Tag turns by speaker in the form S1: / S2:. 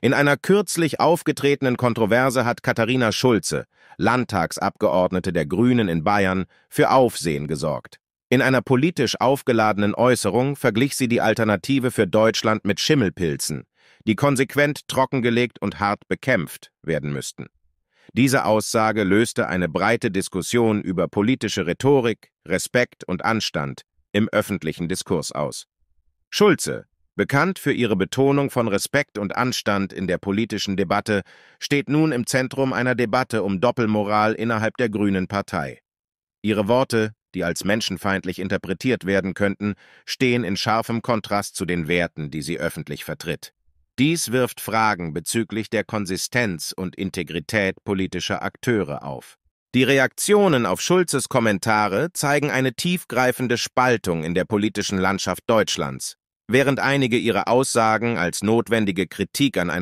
S1: In einer kürzlich aufgetretenen Kontroverse hat Katharina Schulze, Landtagsabgeordnete der Grünen in Bayern, für Aufsehen gesorgt. In einer politisch aufgeladenen Äußerung verglich sie die Alternative für Deutschland mit Schimmelpilzen, die konsequent trockengelegt und hart bekämpft werden müssten. Diese Aussage löste eine breite Diskussion über politische Rhetorik, Respekt und Anstand im öffentlichen Diskurs aus. Schulze, Bekannt für ihre Betonung von Respekt und Anstand in der politischen Debatte, steht nun im Zentrum einer Debatte um Doppelmoral innerhalb der Grünen Partei. Ihre Worte, die als menschenfeindlich interpretiert werden könnten, stehen in scharfem Kontrast zu den Werten, die sie öffentlich vertritt. Dies wirft Fragen bezüglich der Konsistenz und Integrität politischer Akteure auf. Die Reaktionen auf Schulzes Kommentare zeigen eine tiefgreifende Spaltung in der politischen Landschaft Deutschlands. Während einige ihre Aussagen als notwendige Kritik an einer